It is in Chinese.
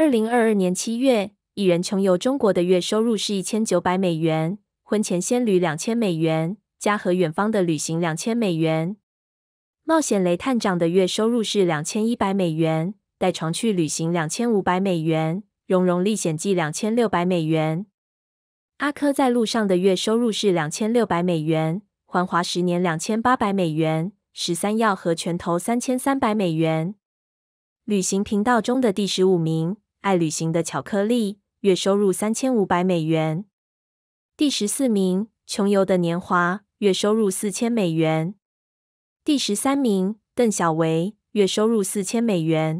二零二二年七月，一人穷游中国的月收入是一千九百美元，婚前仙侣两千美元，家和远方的旅行两千美元，冒险雷探长的月收入是两千一百美元，带床去旅行两千五百美元，蓉蓉历险记两千六百美元，阿珂在路上的月收入是两千六百美元，环华十年两千八百美元，十三药和拳头三千三百美元，旅行频道中的第十五名。爱旅行的巧克力月收入三千五百美元。第十四名，穷游的年华月收入四千美元。第十三名，邓小维月收入四千美元。